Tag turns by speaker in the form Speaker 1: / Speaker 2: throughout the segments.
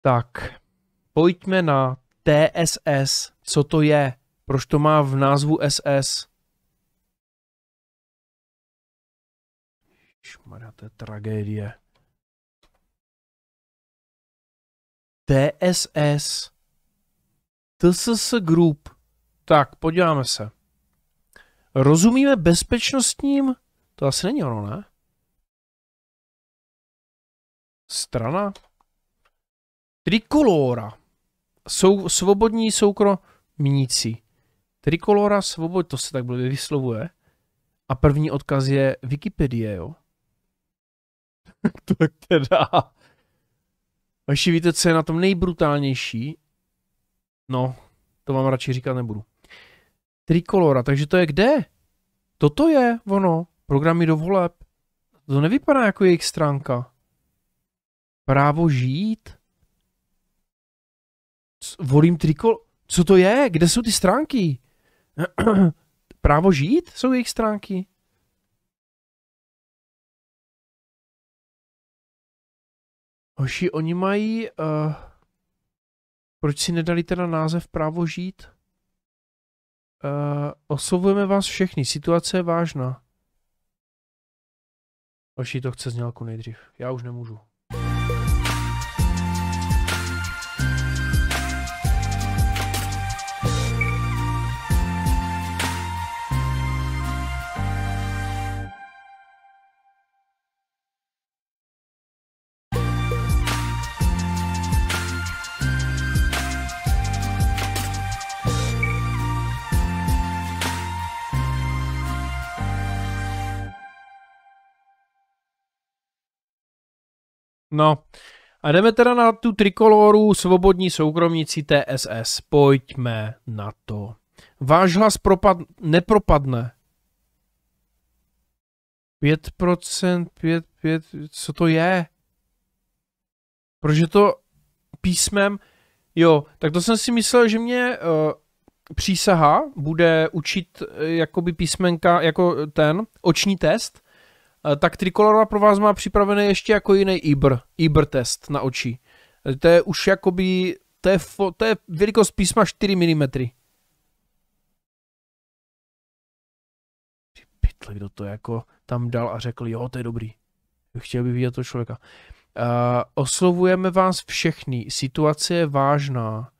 Speaker 1: tak pojďme na TSS, co to je, proč to má
Speaker 2: v názvu SS. Šmarja, to je tragédie. TSS. TSS Group. Tak, podíváme se. Rozumíme bezpečnostním? To asi není ono, ne? Strana? Trikolora Sou, svobodní soukromníci.
Speaker 1: Trikolora svobod, to se tak blbě vyslovuje. A první odkaz je Wikipedie, jo. to teda... A ještě víte, co je na tom nejbrutálnější? No, to vám radši říkat nebudu. Trikolora, takže to je kde? Toto je ono, programy do voleb. To nevypadá jako jejich stránka. Právo žít? volím triko. co to je, kde jsou ty stránky?
Speaker 2: Právo žít jsou jejich stránky? Hoši, oni mají... Uh, proč si nedali teda název právo žít?
Speaker 1: Uh, oslovujeme vás všechny, situace je vážná. Hoši, to chce znělku nejdřív, já už nemůžu. No, a jdeme teda na tu trikoloru svobodní soukromníci TSS. Pojďme na to. Váš hlas propad... nepropadne. 5%, 5, 5, co to je? Protože to písmem, jo, tak to jsem si myslel, že mě uh, přísaha bude učit uh, jakoby písmenka jako ten oční test, Eh, tak Trikolora pro vás má připravený ještě jako jiný IBR, IBR test na oči. Eh, to je už jakoby, to je, fo, to je velikost písma 4 mm. Pytle, kdo to jako tam dal a řekl, jo, to je dobrý. Chtěl by vidět toho člověka. Uh, oslovujeme vás všechny, situace je vážná,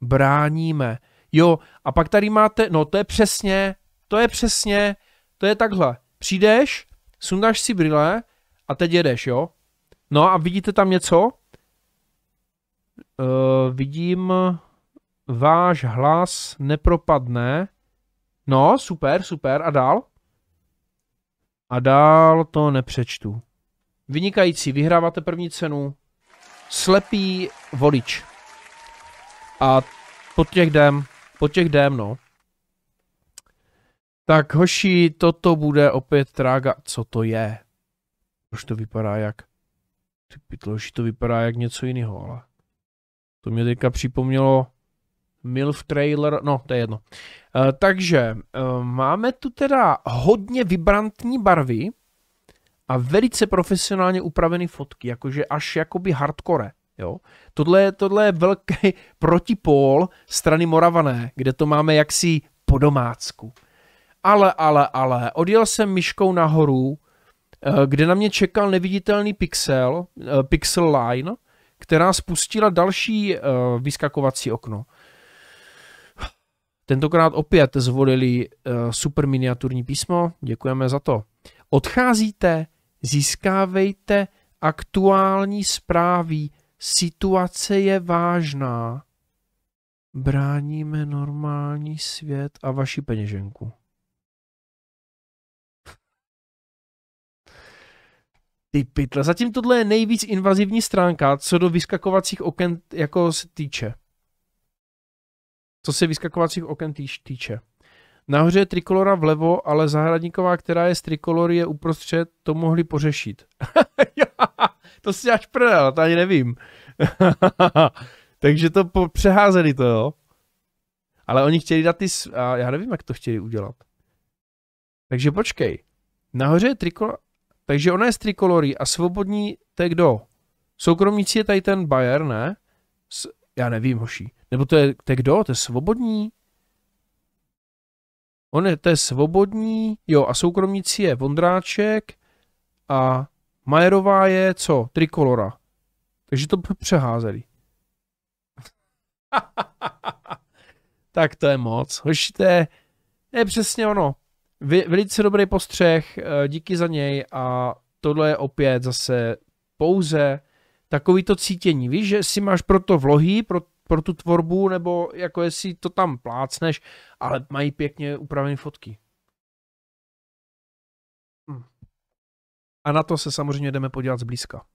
Speaker 1: bráníme. Jo, a pak tady máte, no to je přesně, to je přesně, to je takhle. Přijdeš, sundáš si brýle a teď jedeš, jo? No a vidíte tam něco? Uh, vidím, váš hlas nepropadne. No, super, super, a dál? A dál to nepřečtu. Vynikající, vyhráváte první cenu. Slepý volič. A pod těch dem, pod těch dem, no. Tak hoši, toto bude opět trága. Co to je? Proč to vypadá jak... Ty pitloši, to vypadá jak něco jiného, ale... To mě teďka připomnělo... MILF trailer, no to je jedno. Uh, takže uh, máme tu teda hodně vibrantní barvy a velice profesionálně upravené fotky, jakože až jakoby hardcore. Jo? Tohle, tohle je velký protipól strany Moravané, kde to máme jaksi po domácku ale, ale, ale, odjel jsem myškou nahoru, eh, kde na mě čekal neviditelný pixel, eh, pixel line, která spustila další eh, vyskakovací okno. Tentokrát opět zvolili super miniaturní písmo, děkujeme za to. Odcházíte, získávejte aktuální zprávy, situace je vážná. Bráníme normální svět a vaši peněženku. Ty pytle. Zatím tohle je nejvíc invazivní stránka, co do vyskakovacích oken jako se týče. Co se vyskakovacích oken týč, týče. Nahoře je trikolora vlevo, ale zahradníková, která je z trikolory, je uprostřed, to mohli pořešit. to si až prdel, to ani nevím. Takže to po, přeházeli to, jo. Ale oni chtěli dát ty... A já nevím, jak to chtěli udělat. Takže počkej. Nahoře je trikolora, takže ona je z Tricolory a svobodní, to je kdo? Soukromníci je tady ten Bayer, ne? S, já nevím, hoší. Nebo to je, to je kdo? To je svobodní? On je, to je svobodní, jo, a soukromníci je Vondráček a Majerová je co? Trikolora. Takže to přeházeli. tak to je moc. Hoši, to je, to je přesně ono. Velice dobrý postřeh, eh, díky za něj a tohle je opět zase pouze takový to cítění. Víš, že si máš pro to vlohy, pro, pro tu tvorbu, nebo jako jestli to tam plácneš, ale mají pěkně
Speaker 2: upravené fotky. Hm. A na to se samozřejmě jdeme podívat zblízka.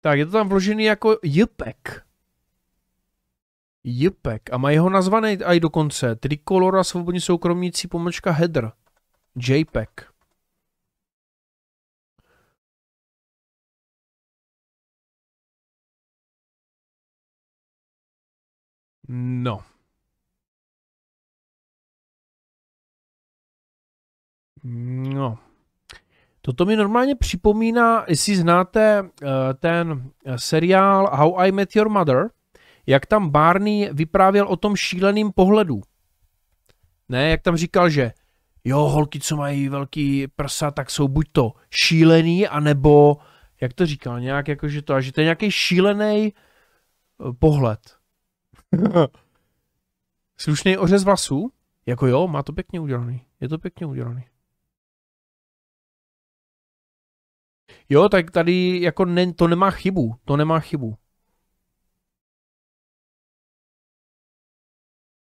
Speaker 2: Tak, je to tam vložený jako
Speaker 1: jipek. Jipek. A mají ho nazvaný i dokonce.
Speaker 2: tricolora svobodně soukromící pomlčka header. JPEG. No. No. Toto mi normálně připomíná, jestli znáte uh, ten eh, seriál
Speaker 1: How I Met Your Mother, jak tam Barney vyprávěl o tom šíleným pohledu. Ne, jak tam říkal, že jo, holky, co mají velký prsa, tak jsou buď to šílený, anebo, jak to říkal, nějak jako, že to, a že to je nějaký šílený eh, pohled. Slušný ořez vlasů? Jako jo, má to pěkně udělaný. Je to pěkně udělaný.
Speaker 2: Jo, tak tady jako ne, to nemá chybu, to nemá chybu.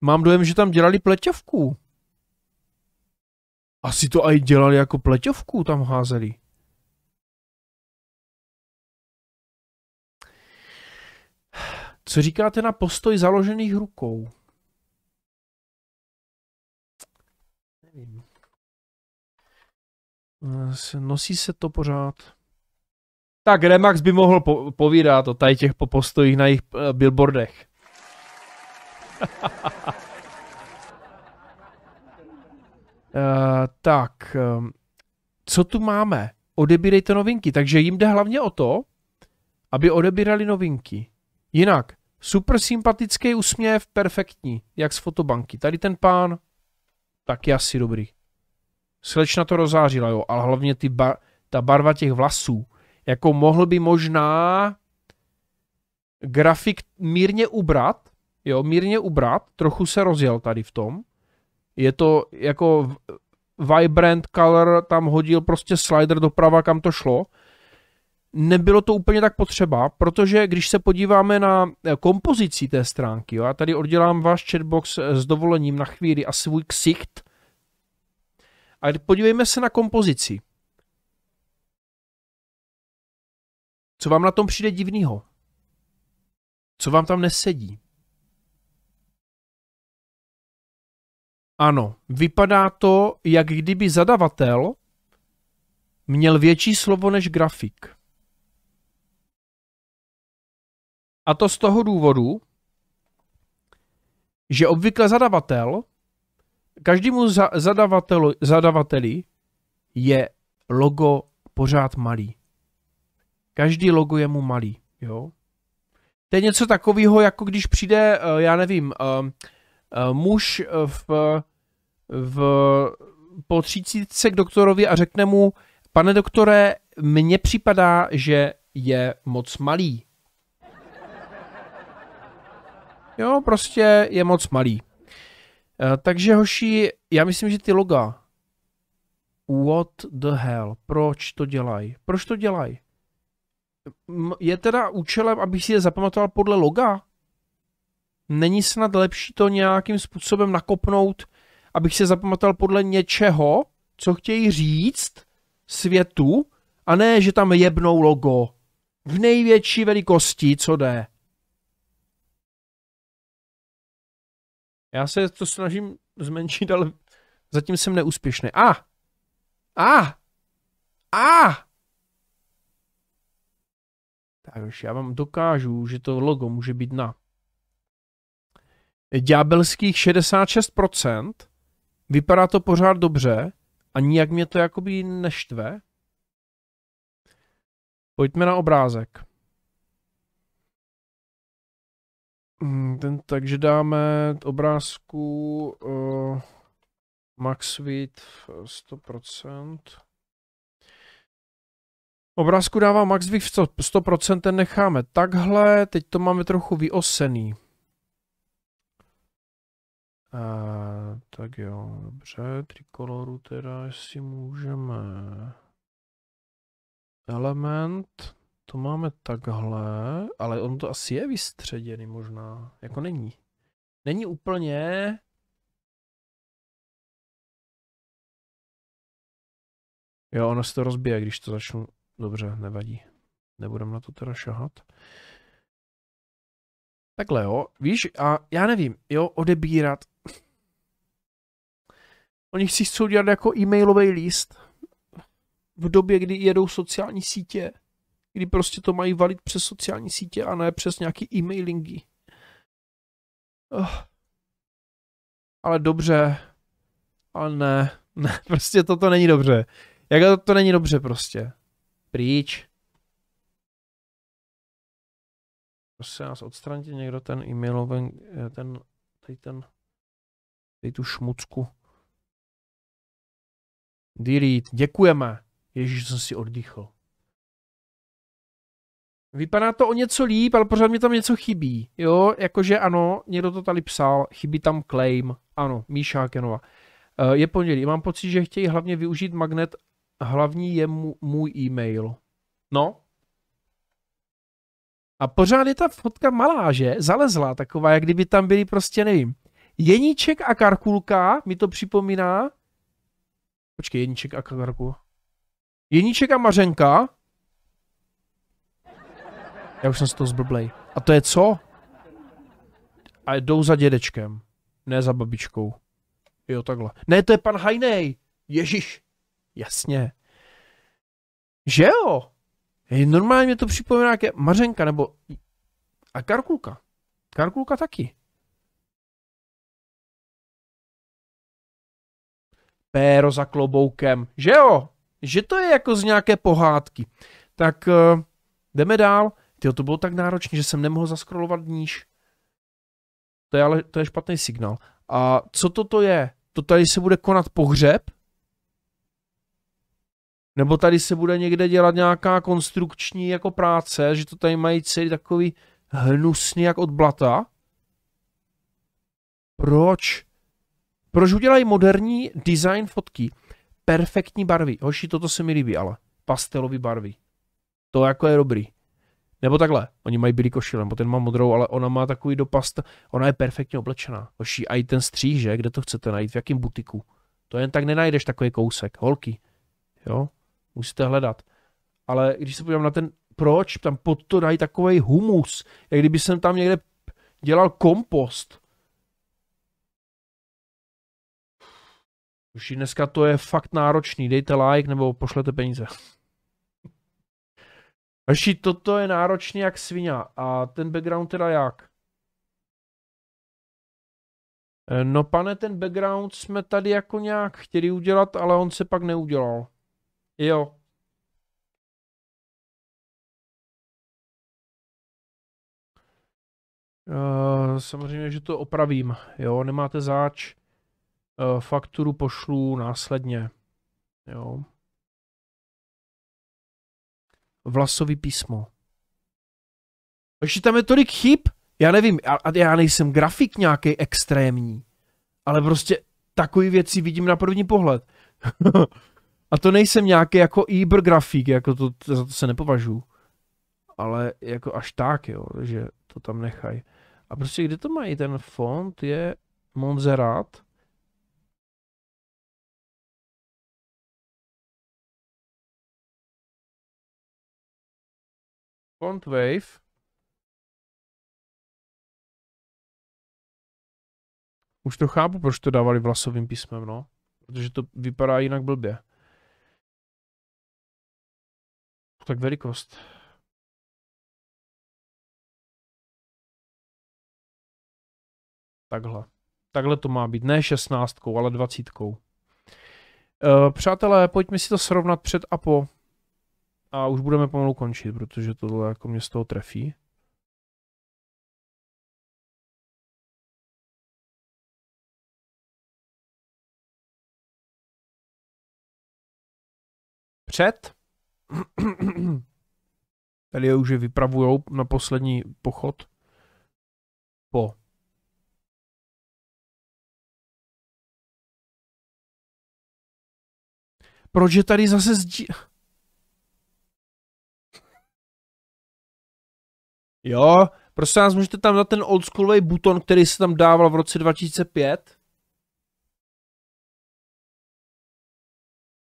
Speaker 2: Mám dojem, že tam dělali pleťovku. Asi to aj dělali jako pleťovku, tam házeli. Co říkáte na postoj založených rukou? Nevím. Eh, nosí se to pořád. Tak Remax by mohl po- povídat o tady těch
Speaker 1: po postojích na jejich eh, billboardech. Eh, tak, ehm, co tu máme? Odebírejte novinky. Takže jim jde hlavně o to, aby odebírali novinky. Jinak, super sympatický úsměv, perfektní, jak z fotobanky. Tady ten pán, tak je asi dobrý. Slečna to rozářila, jo, ale hlavně ty ba- ta barva těch vlasů. Jako mohl by možná grafik mírně ubrat, jo, mírně ubrat, trochu se rozjel tady v tom. Je to jako Vibrant Color tam hodil prostě slider doprava, kam to šlo. Nebylo to úplně tak potřeba, protože když se podíváme na eh, kompozici té stránky, jo, já tady oddělám váš chatbox eh, s dovolením na chvíli a svůj ksicht, a podívejme se na kompozici.
Speaker 2: Co vám na tom přijde divného? Co vám tam nesedí?
Speaker 1: Ano, vypadá to, jak kdyby zadavatel měl větší slovo než grafik. A to z toho důvodu, že obvykle zadavatel, každému za, zadavateli, zadavateli je logo pořád malý. Každý logo je mu malý, jo. To je něco takového, jako když přijde, eh, já nevím, eh, eh, muž v v, potřícít se k doktorovi a řekne mu, pane doktore, mně připadá, že je moc malý. Jo, prostě je moc malý. Eh, takže hoši, já myslím, že ty loga. What the hell? Proč to dělají? Proč to dělají? Je teda účelem, abych si je zapamatoval podle loga? Není snad lepší to nějakým způsobem nakopnout abych se zapamatoval podle něčeho, co chtějí říct světu, a ne, že tam jebnou logo. V největší velikosti, co
Speaker 2: jde. Já se to snažím zmenšit, ale zatím jsem neúspěšný. A! A!
Speaker 1: A! Tak už já vám dokážu, že to logo může být na ďábelských 66%. Vypadá to pořád dobře a nijak mě to jakoby neštve.
Speaker 2: Pojďme na obrázek. Hmm, ten, takže dáme obrázku
Speaker 1: uh, max width 100%. Obrázku dává max width 100%, ten necháme takhle, teď to máme trochu vyosený. A, tak jo, dobře, trikoloru teda si můžeme element, to máme takhle, ale on
Speaker 2: to asi je vystředěný možná, jako není. Není úplně... Jo, ono se to rozbije, když to začnu. Dobře, nevadí. Nebudem na to teda šahat.
Speaker 1: Takhle jo, víš, a já nevím, jo, odebírat Oni si chcou dělat jako e-mailový list v době, kdy jedou sociální sítě, kdy prostě to mají valit přes sociální sítě a ne přes nějaký e-mailingy. Oh. Ale dobře, ale ne, ne, prostě toto není dobře. Jak to, to není dobře prostě. Pryč. Prosím nás, odstraňte někdo ten e-mailový, eh, ten, tady ten,
Speaker 2: tady tu šmucku. Delete, děkujeme. Ježíš, jsem si oddychl. Vypadá to o něco líp, ale pořád
Speaker 1: mi tam něco chybí. Jo, jakože ano, někdo to tady psal, chybí tam claim. Ano, Míša Kenova. Eh, je pondělí, mám pocit, že chtějí hlavně využít magnet, hlavní je můj e-mail. No. A pořád je ta fotka malá, že? Zalezla taková, jak kdyby tam byly prostě, nevím, Jeníček a Karkulka, mi to připomíná, Počkej, Jeníček a Kakarku. Jeníček a Mařenka? Já už jsem z toho zblblej. A to je co? A jdou za dědečkem. Ne za babičkou. Jo, takhle. Ne, to je pan Hajnej. Ježíš. Jasně. Že jo? Hej, normálně mě to připomíná, jak je Mařenka nebo...
Speaker 2: A Karkulka. Karkulka taky. péro za kloboukem, že jo? Že to je
Speaker 1: jako z nějaké pohádky. Tak uh, jdeme dál. Ty to bylo tak náročné, že jsem nemohl zaskrolovat níž. To je ale to je špatný signál. A co toto je? To tady se bude konat pohřeb? Nebo tady se bude někde dělat nějaká konstrukční jako práce, že to tady mají celý takový hnusný jak od blata? Proč? Proč udělají moderní design fotky? Perfektní barvy. Hoši, toto se mi líbí, ale pastelové barvy. To jako je dobrý. Nebo takhle, oni mají bílý košile, nebo ten má modrou, ale ona má takový dopast, ona je perfektně oblečená. Hoši, a i ten střih, že? Kde to chcete najít? V jakém butiku? To jen tak nenajdeš takový kousek. Holky, jo? Musíte hledat. Ale když se podívám na ten, proč, tam pod to dají takový humus, jak kdyby jsem tam někde dělal kompost. Už dneska to je fakt náročný. Dejte like nebo pošlete peníze. Hoši, toto je náročný jak svině. A ten background teda jak? E, no pane, ten
Speaker 2: background jsme tady jako nějak chtěli udělat, ale on se pak neudělal. Jo. Uh, samozřejmě, že to opravím. Jo, nemáte záč. Eh, fakturu pošlu následně. Jo. Vlasový písmo. Ještě tam
Speaker 1: je tolik chyb. Já nevím, a, já nejsem grafik nějaký extrémní, ale prostě takové věci vidím na první pohled. a to nejsem nějaký jako grafik, jako to, za to se nepovažu. Ale jako až tak, jo, že
Speaker 2: to tam nechaj. A prostě kde to mají? Ten fond je Montserrat. Font wave. Už to chápu, proč to dávali vlasovým písmem, no. Protože to vypadá jinak blbě. Tak velikost. Takhle. Takhle to má být. Ne
Speaker 1: šestnáctkou, ale dvacítkou. Eh, přátelé, pojďme si to srovnat před a po.
Speaker 2: A už budeme pomalu končit, protože tohle jako mě z toho trefí. Před. Tady je už je vypravujou na poslední pochod. Po. Proč je tady zase zdi? Jo,
Speaker 1: prosím vás, můžete tam na ten oldschoolový buton, který se tam dával v roce 2005?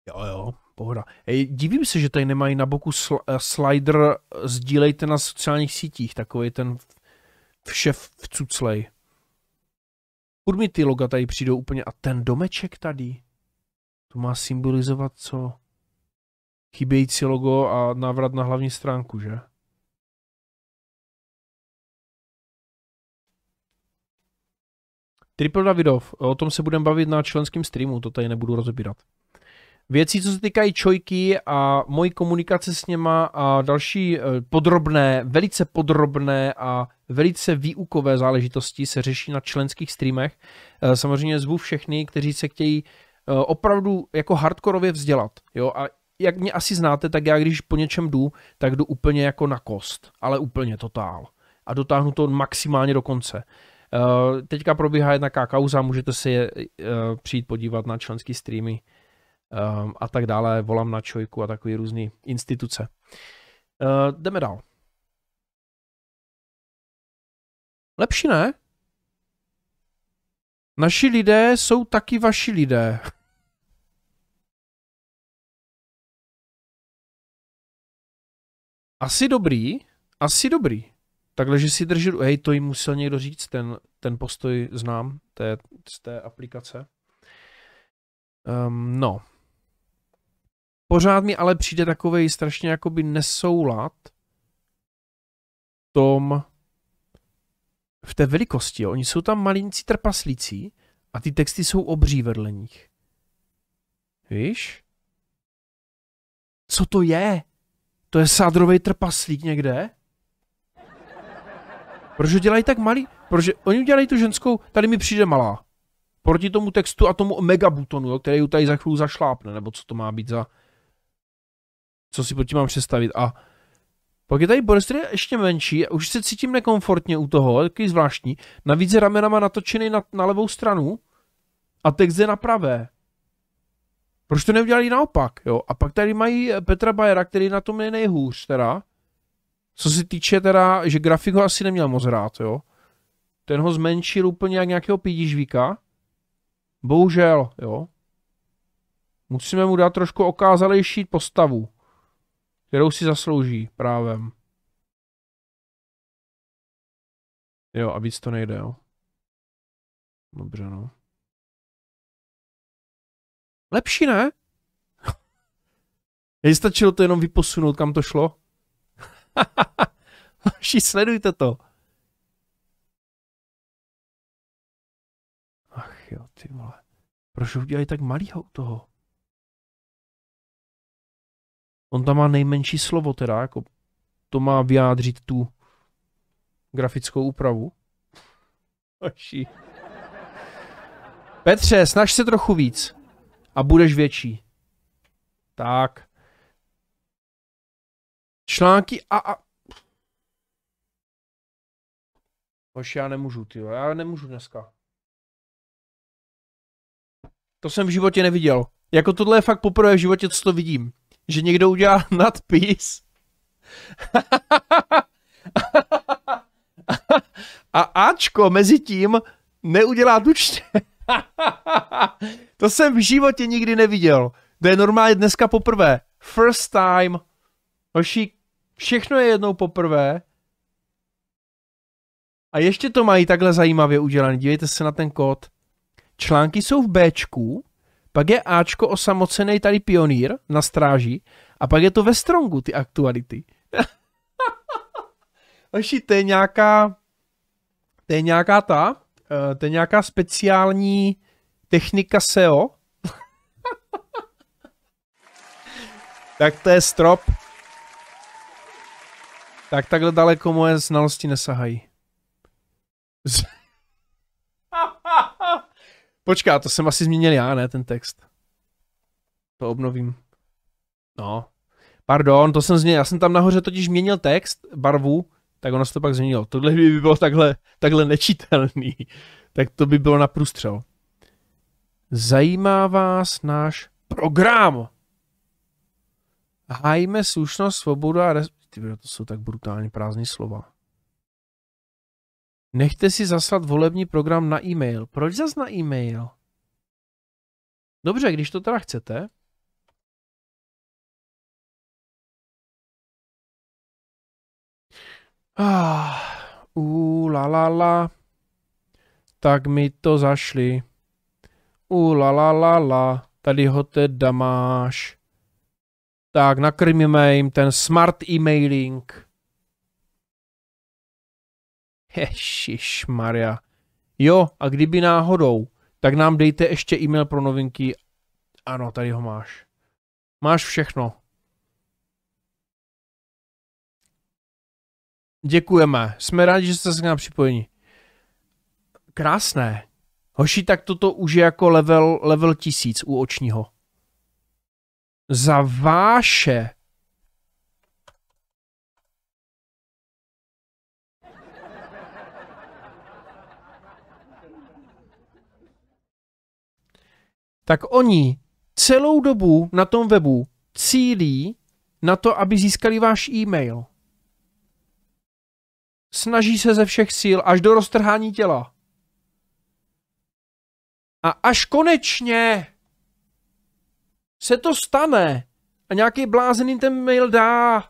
Speaker 1: Jo, jo, pohoda. Ej, divím se, že tady nemají na boku sl- eh, slider eh, sdílejte na sociálních sítích, takový ten vše cuclej. Furt mi ty loga tady přijdou úplně a ten domeček tady, to má symbolizovat co?
Speaker 2: Chybějící logo a návrat na hlavní stránku, že? Triple Davidov, o tom se
Speaker 1: budeme bavit na členském streamu, to tady nebudu rozebírat. Věci, co se týkají čojky a mojí komunikace s něma a další eh, podrobné, velice podrobné a velice výukové záležitosti se řeší na členských streamech. Eh, samozřejmě zvu všechny, kteří se chtějí eh, opravdu jako hardkorově vzdělat. Jo? A jak mě asi znáte, tak já když po něčem jdu, tak jdu úplně jako na kost, ale úplně totál. A dotáhnu to maximálně do konce. Eh, teďka probíhá jedna kauza, můžete si je eh, přijít podívat na členský streamy eh, a tak dále, volám na čojku a takové
Speaker 2: různé instituce. Jdeme dál. Lepší ne? Naši lidé jsou taky vaši lidé. Asi dobrý, asi dobrý. Takhle, že
Speaker 1: si držel, hej, to jim musel někdo říct, ten, ten postoj znám té, z té aplikace. Um, no. Pořád mi ale přijde takovej strašně jakoby nesoulad v tom, v té velikosti. Jo. Oni jsou tam malinci trpaslící a ty texty jsou obří vedle nich. Víš? Co to je? To je sádrový trpaslík někde? Proč ho dělají tak malý? Proč oni udělají tu ženskou, tady mi přijde malá. Proti tomu textu a tomu megabutonu, jo, který ju tady za chvíli zašlápne, nebo co to má být za... Co si proti mám představit. A pak je tady Boris, je ještě menší, už se cítím nekomfortně u toho, takový zvláštní. Navíc je ramenama natočený na, na levou stranu a text je na pravé. Proč to neudělali naopak, jo? A pak tady mají Petra Bajera, který na tom je nejhůř, teda. Co se týče teda, že grafik ho asi neměl moc rád, jo. Ten ho zmenšil úplně jak nějakého pídižvíka. Bohužel, jo. Musíme mu dát trošku okázalejší postavu,
Speaker 2: kterou si zaslouží právem. Jo, a víc to nejde, jo. Dobře, no. Lepší, ne? Stačilo
Speaker 1: to jenom vyposunout, kam to šlo? Hoši, sledujte to.
Speaker 2: Ach jo, ty vole. Proč ho udělají tak malýho u toho?
Speaker 1: On tam má nejmenší slovo teda, jako to má vyjádřit tu grafickou úpravu. Hoši. Petře, snaž se trochu víc a budeš větší. Tak
Speaker 2: články a, a... Už já nemůžu, ty já nemůžu dneska.
Speaker 1: To jsem v životě neviděl. Jako tohle je fakt poprvé v životě, co to vidím. Že někdo udělá nadpis. a Ačko mezi tím neudělá tučně. to jsem v životě nikdy neviděl. To je normálně dneska poprvé. First time. Hoši, Všechno je jednou poprvé. A ještě to mají takhle zajímavě udělané. Dívejte se na ten kód. Články jsou v Bčku, pak je Ačko osamocený tady pionýr na stráži a pak je to ve Strongu ty aktuality. Vaši, to je nějaká to je nějaká ta, eh, to je nějaká speciální technika SEO. tak to je strop, tak takhle daleko moje znalosti nesahají. Z... Počká, to jsem asi změnil, já, ne, ten text. To obnovím. No. Pardon, to jsem změnil, já jsem tam nahoře totiž měnil text, barvu, tak ono se to pak změnilo. Tohle by bylo takhle, takhle nečitelný. tak to by bylo na průstřel. Zajímá vás náš program. Hájíme slušnost, svobodu a res... Ty to jsou tak brutálně prázdné slova.
Speaker 2: Nechte si zaslat volební program na e-mail. Proč zas na e-mail? Dobře, když to teda chcete. Ah, u la la la. Tak mi to zašli.
Speaker 1: U la la la la. Tady ho teda máš tak nakrmíme jim ten smart emailing. Ježiš Maria. Jo, a kdyby náhodou, tak nám dejte ještě e-mail pro novinky. Ano, tady ho máš. Máš všechno. Děkujeme. Jsme rádi, že jste se k nám připojeni. Krásné. Hoši, tak toto už je jako
Speaker 2: level, level tisíc u očního za váše
Speaker 1: tak oni celou dobu na tom webu cílí na to, aby získali váš e-mail. Snaží se ze všech síl až do roztrhání těla. A až konečně se to stane a nějaký blázený
Speaker 2: ten mail dá,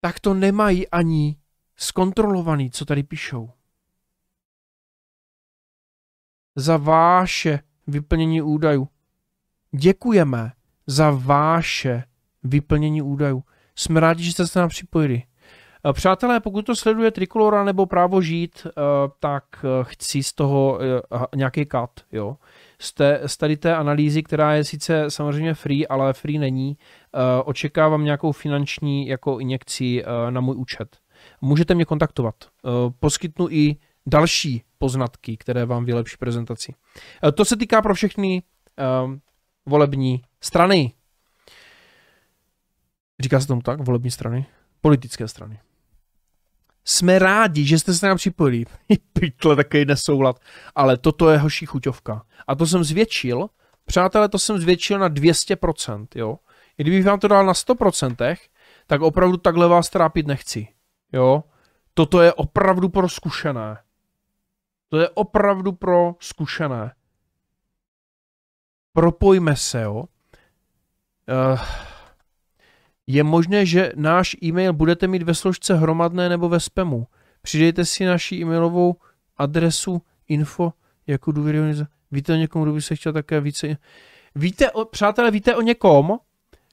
Speaker 2: tak to nemají ani zkontrolovaný, co tady píšou.
Speaker 1: Za váše vyplnění údajů. Děkujeme za váše vyplnění údajů. Jsme rádi, že jste se nám připojili. Eh, přátelé, pokud to sleduje Trikolora nebo Právo žít, eh, tak eh, chci z toho nějaký kat, jo z, té, z tady té analýzy, která je sice samozřejmě free, ale free není, eh, očekávám nějakou finanční jako injekci eh, na můj účet. Můžete mě kontaktovat. Eh, poskytnu i další poznatky, které vám vylepší prezentaci. To se týká pro všechny volební strany. Říká se tomu tak? Volební strany? Politické strany. Jsme rádi, že jste se nám připojili. Pytle, takový nesoulad. Ale toto je hoší chuťovka. A to jsem zvětšil, přátelé, to jsem zvětšil na 200%, jo. I kdybych vám to dal na 100%, tak opravdu takhle vás trápit nechci, jo. Toto je opravdu pro zkušené. To je opravdu pro zkušené. Propojme se, jo. Uh je možné, že náš e-mail budete mít ve složce hromadné nebo ve spamu. Přidejte si naši e-mailovou adresu info jako důvěrný. Víte o někom, kdo by se chtěl také více... Víte, o, přátelé, víte o někom,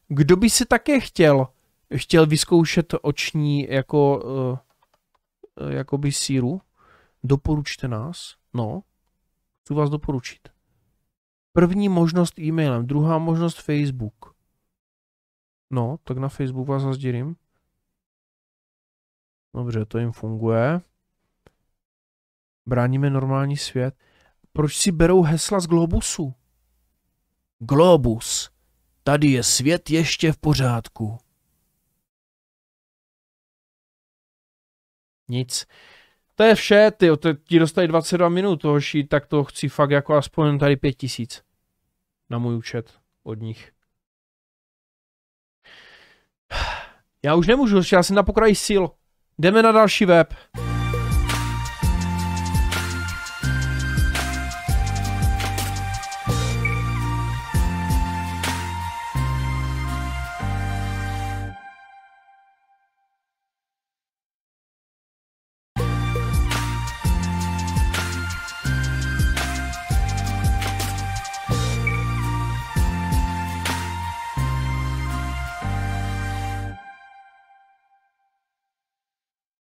Speaker 1: kdo by si také chtěl chtěl vyzkoušet oční jako uh, jakoby síru, doporučte nás. No, chci vás doporučit. První možnost e-mailem, druhá možnost Facebook. No, tak na Facebook vás zazdírím. Dobře, to jim funguje. Bráníme normální svět. Proč si berou hesla z Globusu? Globus. Tady je svět ještě v pořádku. Nic. To je vše, ty, ti dostali 22 minut, hoši, tak to chci fakt jako aspoň tady 5000 na můj účet od nich. Já už nemůžu, já jsem na pokraji sil. Jdeme na další web.